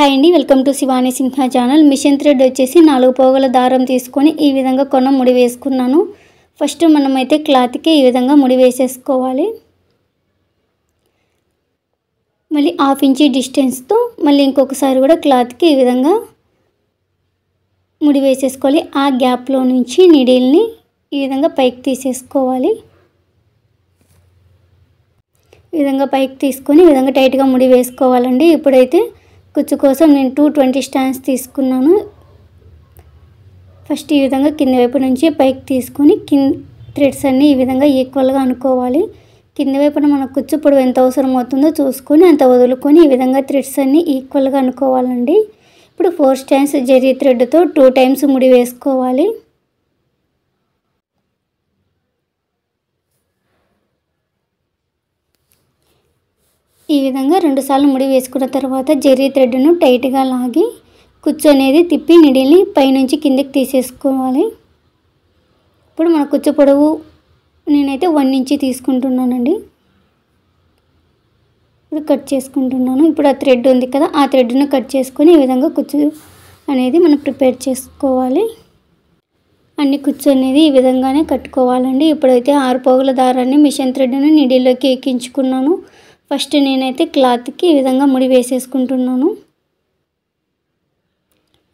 hi అండి welcome to Shivani Simha channel machine thread వచ్చేసి నాలుగు పోగల దారం తీసుకొని ఈ విధంగా కొన ముడి వేసుకున్నాను ఫస్ట్ మనమైతే క్లాత్కి ఈ విధంగా ముడి వేసేసుకోవాలి మళ్ళీ హాఫ్ ఇంచి డిస్టెన్స్తో మళ్ళీ ఇంకొకసారి కూడా క్లాత్కి ఈ విధంగా ముడి వేసేసుకోవాలి ఆ గ్యాప్లో నుంచి నిడిల్ని ఈ విధంగా పైకి తీసేసుకోవాలి ఈ విధంగా పైకి తీసుకొని ఈ విధంగా టైట్గా ముడి వేసుకోవాలండి ఇప్పుడైతే కుచ్చు కోసం నేను టూ ట్వంటీ స్టాండ్స్ తీసుకున్నాను ఫస్ట్ ఈ విధంగా కింద వైపు నుంచి పైకి తీసుకొని కింద థ్రెడ్స్ అన్నీ ఈ విధంగా ఈక్వల్గా అనుకోవాలి కింద వైపున మన కుచ్చు పొడవు ఎంత అవసరం అవుతుందో చూసుకొని అంత వదులుకొని ఈ విధంగా థ్రెడ్స్ అన్నీ ఈక్వల్గా అనుకోవాలండి ఇప్పుడు ఫోర్ స్టాండ్స్ జరీ థ్రెడ్తో టూ టైమ్స్ ముడి వేసుకోవాలి ఈ విధంగా రెండుసార్లు ముడి వేసుకున్న తర్వాత జెర్రీ థ్రెడ్ను టైట్గా లాగి కుచ్చనేది తిప్పి నిడిల్ని పైనుంచి కిందకి తీసేసుకోవాలి ఇప్పుడు మన కుచ్చు పొడవు నేనైతే వన్ ఇంచి తీసుకుంటున్నానండి ఇప్పుడు కట్ చేసుకుంటున్నాను ఇప్పుడు ఆ థ్రెడ్ ఉంది కదా ఆ థ్రెడ్ను కట్ చేసుకొని ఈ విధంగా కుచ్చు అనేది మనం ప్రిపేర్ చేసుకోవాలి అన్ని కుచ్చు అనేది ఈ విధంగానే కట్టుకోవాలండి ఇప్పుడైతే ఆరు పోగుల దారాన్ని మిషన్ థ్రెడ్ను నీడిలోకి ఎక్కించుకున్నాను ఫస్ట్ నేనైతే క్లాత్కి ఈ విధంగా ముడి వేసేసుకుంటున్నాను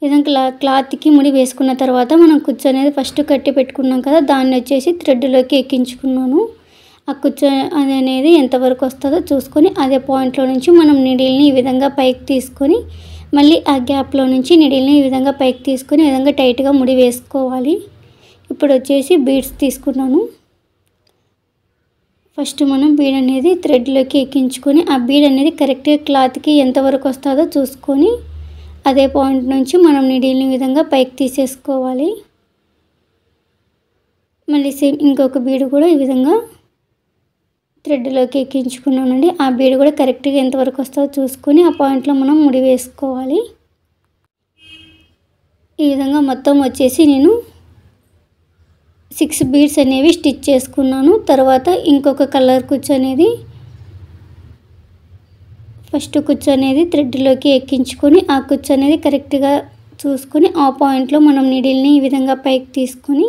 విధంగా క్లా క్లాత్కి ముడి వేసుకున్న తర్వాత మనం కుచ్చు అనేది ఫస్ట్ కట్టి పెట్టుకున్నాం కదా దాన్ని వచ్చేసి థ్రెడ్లోకి ఎక్కించుకున్నాను ఆ కుచ్చు అది అనేది ఎంతవరకు వస్తుందో చూసుకొని అదే పాయింట్లో నుంచి మనం నిడిల్ని ఈ విధంగా పైకి తీసుకొని మళ్ళీ ఆ గ్యాప్లో నుంచి నిడిల్ని ఈ విధంగా పైకి తీసుకొని ఈ విధంగా టైట్గా ముడి వేసుకోవాలి ఇప్పుడు వచ్చేసి బీడ్స్ తీసుకున్నాను ఫస్ట్ మనం బీడ్ అనేది థ్రెడ్లోకి ఎక్కించుకొని ఆ బీడ్ అనేది కరెక్ట్గా క్లాత్కి ఎంతవరకు వస్తుందో చూసుకొని అదే పాయింట్ నుంచి మనం నిడిల్ని విధంగా పైకి తీసేసుకోవాలి మళ్ళీ సేమ్ ఇంకొక బీడు కూడా ఈ విధంగా థ్రెడ్లోకి ఎక్కించుకున్నానండి ఆ బీడు కూడా కరెక్ట్గా ఎంతవరకు వస్తుందో చూసుకొని ఆ పాయింట్లో మనం ముడి వేసుకోవాలి ఈ విధంగా మొత్తం వచ్చేసి నేను సిక్స్ బీడ్స్ అనేవి స్టిచ్ చేసుకున్నాను తర్వాత ఇంకొక కలర్ కుచ్చు అనేది ఫస్ట్ కుచ్చు అనేది థ్రెడ్లోకి ఎక్కించుకొని ఆ కుచ్చు అనేది కరెక్ట్గా చూసుకొని ఆ పాయింట్లో మనం నిడిల్ని ఈ విధంగా పైకి తీసుకొని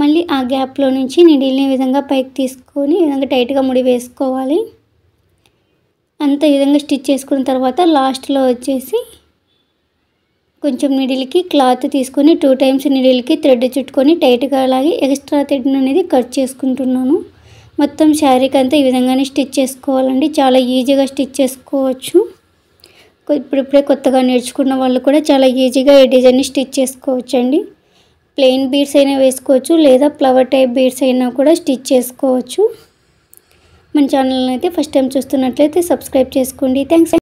మళ్ళీ ఆ గ్యాప్లో నుంచి నిడిల్ని ఈ విధంగా పైకి తీసుకొని ఈ విధంగా టైట్గా ముడి వేసుకోవాలి అంత విధంగా స్టిచ్ చేసుకున్న తర్వాత లాస్ట్లో వచ్చేసి కొంచెం నిడిల్కి క్లాత్ తీసుకొని టూ టైమ్స్ నిడిల్కి థ్రెడ్ చుట్టుకొని టైట్గా అలాగే ఎక్స్ట్రా థ్రెడ్ అనేది కట్ చేసుకుంటున్నాను మొత్తం శారీకి అంతా ఈ విధంగానే స్టిచ్ చేసుకోవాలండి చాలా ఈజీగా స్టిచ్ చేసుకోవచ్చు ఇప్పుడిప్పుడే కొత్తగా నేర్చుకున్న వాళ్ళు కూడా చాలా ఈజీగా ఈ డిజైన్ని స్టిచ్ చేసుకోవచ్చు అండి ప్లెయిన్ బీడ్స్ అయినా వేసుకోవచ్చు లేదా ఫ్లవర్ టైప్ బీడ్స్ అయినా కూడా స్టిచ్ చేసుకోవచ్చు మన ఛానల్ని అయితే ఫస్ట్ టైం చూస్తున్నట్లయితే సబ్స్క్రైబ్ చేసుకోండి థ్యాంక్స్